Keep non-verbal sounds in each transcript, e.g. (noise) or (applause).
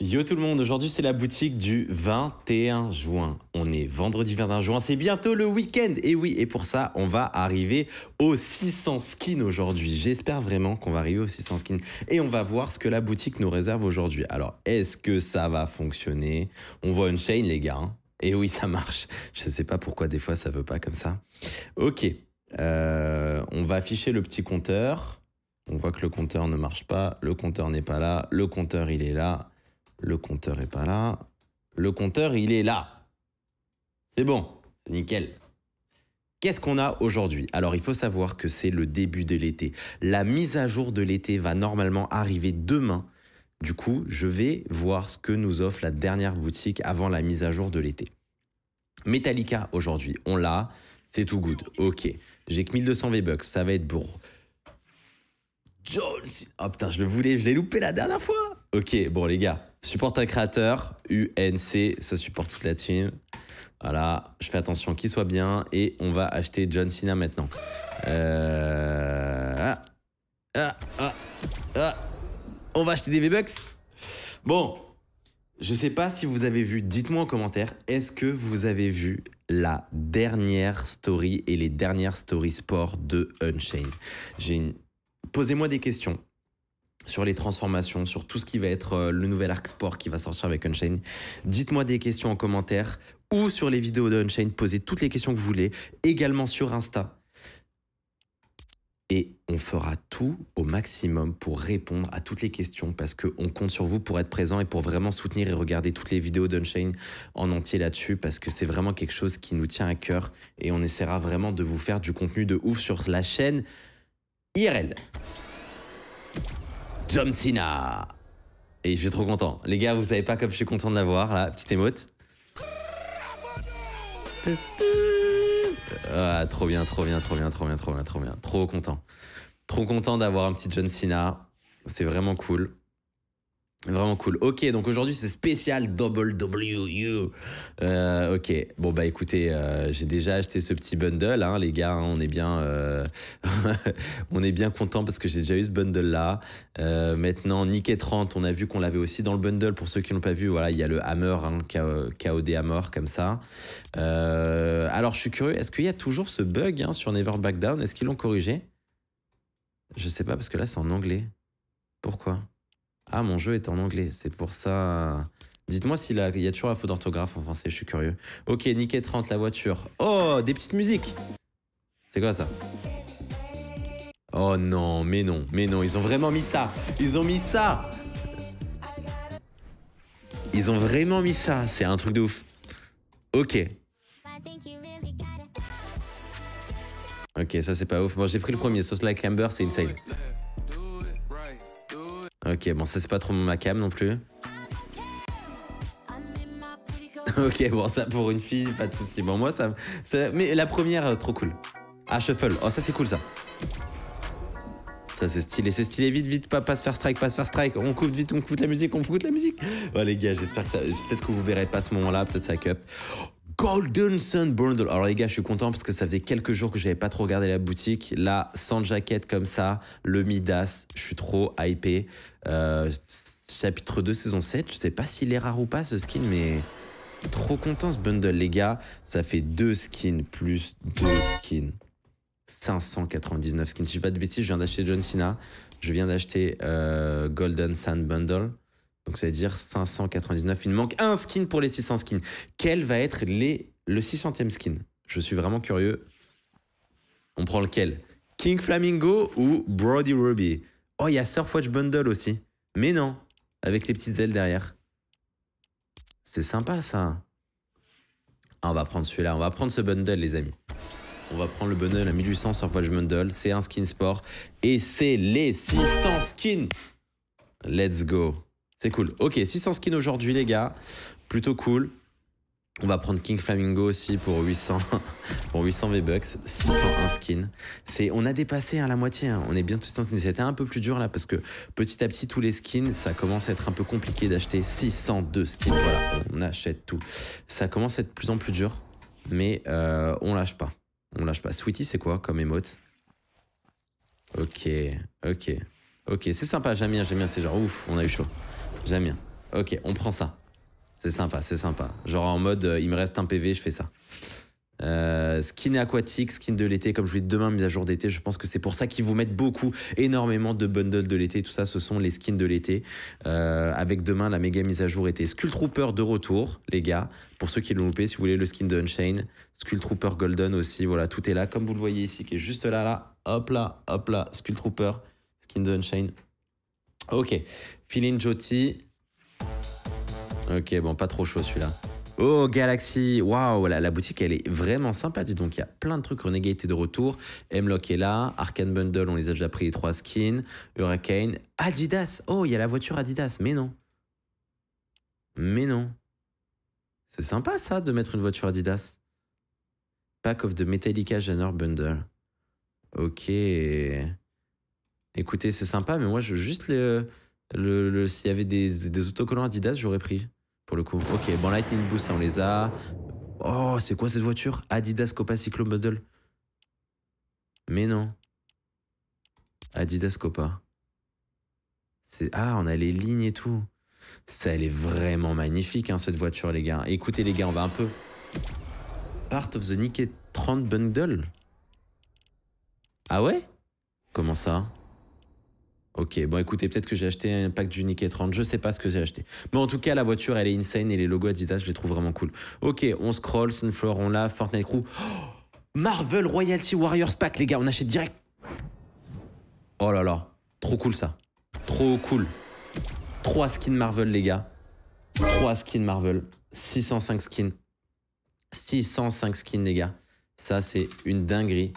Yo tout le monde, aujourd'hui c'est la boutique du 21 juin. On est vendredi 21 juin, c'est bientôt le week-end. Et oui, et pour ça, on va arriver aux 600 skins aujourd'hui. J'espère vraiment qu'on va arriver aux 600 skins. Et on va voir ce que la boutique nous réserve aujourd'hui. Alors, est-ce que ça va fonctionner On voit une chaîne les gars. Hein. et oui, ça marche. Je sais pas pourquoi des fois ça veut pas comme ça. Ok, euh, on va afficher le petit compteur. On voit que le compteur ne marche pas, le compteur n'est pas là, le compteur il est là. Le compteur est pas là. Le compteur, il est là. C'est bon, c'est nickel. Qu'est-ce qu'on a aujourd'hui Alors il faut savoir que c'est le début de l'été. La mise à jour de l'été va normalement arriver demain. Du coup, je vais voir ce que nous offre la dernière boutique avant la mise à jour de l'été. Metallica aujourd'hui, on l'a, c'est tout good. Ok, j'ai que 1200 V-Bucks, ça va être bourre. Jones, oh putain, je le voulais, je l'ai loupé la dernière fois. Ok, bon les gars, supporte un créateur, UNC, ça supporte toute la team. Voilà, je fais attention qu'il soit bien et on va acheter John Cena maintenant. Euh... Ah, ah, ah, on va acheter des V-Bucks Bon, je sais pas si vous avez vu, dites-moi en commentaire, est-ce que vous avez vu la dernière story et les dernières stories sport de Unchained J'ai une... Posez-moi des questions sur les transformations, sur tout ce qui va être euh, le nouvel arc sport qui va sortir avec Unchained. Dites-moi des questions en commentaire ou sur les vidéos d'Unchained, posez toutes les questions que vous voulez, également sur Insta. Et on fera tout au maximum pour répondre à toutes les questions parce qu'on compte sur vous pour être présent et pour vraiment soutenir et regarder toutes les vidéos d'Unchained en entier là-dessus parce que c'est vraiment quelque chose qui nous tient à cœur et on essaiera vraiment de vous faire du contenu de ouf sur la chaîne IRL. John Cena. Et je suis trop content. Les gars, vous savez pas comme je suis content de l'avoir, là, petite émote. Ah, trop bien, trop bien, trop bien, trop bien, trop bien, trop bien. Trop content. Trop content d'avoir un petit John Cena. C'est vraiment cool. Vraiment cool. Ok, donc aujourd'hui c'est spécial WWU. Euh, ok, bon bah écoutez, euh, j'ai déjà acheté ce petit bundle, hein, les gars, hein, on est bien, euh, (laughs) on est bien content parce que j'ai déjà eu ce bundle là. Euh, maintenant, Nikkei 30, on a vu qu'on l'avait aussi dans le bundle. Pour ceux qui l'ont pas vu, voilà, il y a le Hammer, hein, KOD Hammer comme ça. alors je suis curieux, est-ce qu'il y a toujours ce bug hein, sur Never Back Down Est-ce qu'ils l'ont corrigé Je sais pas parce que là c'est en anglais. Pourquoi ah, mon jeu est en anglais, c'est pour ça. Dites-moi s'il y a toujours la faute d'orthographe en français, je suis curieux. Ok, Nikkei 30, la voiture. Oh, des petites musiques C'est quoi ça Oh non, mais non, mais non, ils ont vraiment mis ça Ils ont mis ça Ils ont vraiment mis ça, c'est un truc de ouf. Ok. Ok, ça c'est pas ouf. Bon, j'ai pris le premier, sauce like Amber, c'est insane ok, bon, ça c'est pas trop ma cam' non plus. (laughs) ok, bon, ça pour une fille, pas de soucis. Bon, moi ça. mais la première, euh, trop cool. Ah, shuffle. Oh, ça c'est cool ça. Ça c'est stylé, c'est stylé. Vite, vite, pas, pas se faire strike, pas se faire strike. On coupe vite, on coupe la musique, on coupe la musique. Ouais les gars, j'espère que ça. Peut-être que vous verrez pas ce moment-là, peut-être ça cup. Golden Sun Bundle. Alors les gars, je suis content parce que ça faisait quelques jours que j'avais pas trop regardé la boutique. La sans jaquette comme ça, le Midas, je suis trop hypé. Euh, chapitre 2, saison 7, je sais pas s'il est rare ou pas ce skin, mais trop content ce bundle les gars. Ça fait deux skins plus deux skins. 599 skins. Si je suis pas de bêtises, je viens d'acheter John Cena. Je viens d'acheter euh, Golden Sun Bundle. Donc ça veut dire 599. Il manque un skin pour les 600 skins. Quel va être le 600 ème skin Je suis vraiment curieux. On prend lequel King Flamingo ou Brody Ruby Oh, il y a Surfwatch Bundle aussi. Mais non, avec les petites ailes derrière. C'est sympa ça. Ah, on va prendre celui-là, on va prendre ce bundle les amis. On va prendre le bundle à 1800 Surfwatch Bundle, c'est un skin sport et c'est les 600 skins. Let's go. C'est cool. Ok, 600 skins aujourd'hui, les gars. Plutôt cool. On va prendre King Flamingo aussi pour 800, (laughs) pour 800 V-Bucks, 601 skins. on a dépassé hein, la moitié, hein. on est bien tous skins. C'était un peu plus dur là parce que petit à petit tous les skins, ça commence à être un peu compliqué d'acheter 602 skins. Voilà, on achète tout. Ça commence à être de plus en plus dur, mais euh, on lâche pas. On lâche pas. Sweetie, c'est quoi comme émote Ok, ok, ok. C'est sympa, j'aime bien, j'aime bien. C'est genre ouf, on a eu chaud. J'aime bien. Ok, on prend ça. C'est sympa, c'est sympa. Genre en mode, euh, il me reste un PV, je fais ça. Euh, skin aquatique, skin de l'été, comme je vous dis demain, mise à jour d'été. Je pense que c'est pour ça qu'ils vous mettent beaucoup, énormément de bundles de l'été. Tout ça, ce sont les skins de l'été. Euh, avec demain, la méga mise à jour été. Skull Trooper de retour, les gars. Pour ceux qui l'ont loupé, si vous voulez le skin de Unchained, Skull Trooper Golden aussi. Voilà, tout est là, comme vous le voyez ici, qui est juste là, là. Hop là, hop là, Skull Trooper, skin de Unchained. Ok. Feeling Joti. Ok, bon, pas trop chaud celui-là. Oh, Galaxy, waouh, la, boutique, elle est vraiment sympa, dis donc. Il y a plein de trucs. Renegade est de retour. Mlock est là. Arkane Bundle, on les a déjà pris, les trois skins. Hurricane. Adidas. Oh, il y a la voiture Adidas. Mais non. Mais non. C'est sympa, ça, de mettre une voiture Adidas. Pack of the Metallica Jenner Bundle. Ok écoutez, c'est sympa, mais moi, je juste euh, le, s'il y avait des, autocollants Adidas, j'aurais pris pour le coup. Ok, bon, Lightning Boost, on les a. Oh, c'est quoi cette voiture Adidas Copa Cyclo Model. Mais non. Adidas Copa. C'est ah, on a les lignes et tout. Ça, elle est vraiment magnifique, hein, cette voiture, les gars. Écoutez, les gars, on va un peu. Part of the Nikkei 30 Bundle. Ah ouais Comment ça Ok, bon écoutez, peut-être que j'ai acheté un pack du Nikkei 30, je sais pas ce que j'ai acheté. Mais en tout cas, la voiture, elle est insane et les logos Adidas, je les trouve vraiment cool. Ok, on scroll, Sunflower, on l'a, Fortnite Crew. Oh, Marvel Royalty Warriors Pack, les gars, on achète direct. Oh là là, trop cool ça. Trop cool. Trois skins Marvel, les gars. Trois skins Marvel. 605 skins. 605 skins, les gars. Ça, c'est une dinguerie.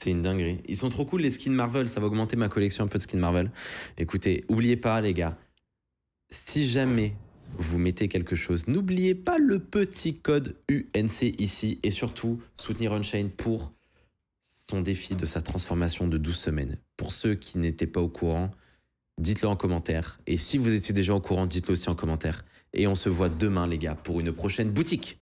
C'est une dinguerie. Ils sont trop cool les skins Marvel, ça va augmenter ma collection un peu de skins Marvel. Écoutez, oubliez pas les gars, si jamais vous mettez quelque chose, n'oubliez pas le petit code UNC ici et surtout soutenir Unchained pour son défi de sa transformation de 12 semaines. Pour ceux qui n'étaient pas au courant, dites-le en commentaire. Et si vous étiez déjà au courant, dites-le aussi en commentaire. Et on se voit demain les gars pour une prochaine boutique.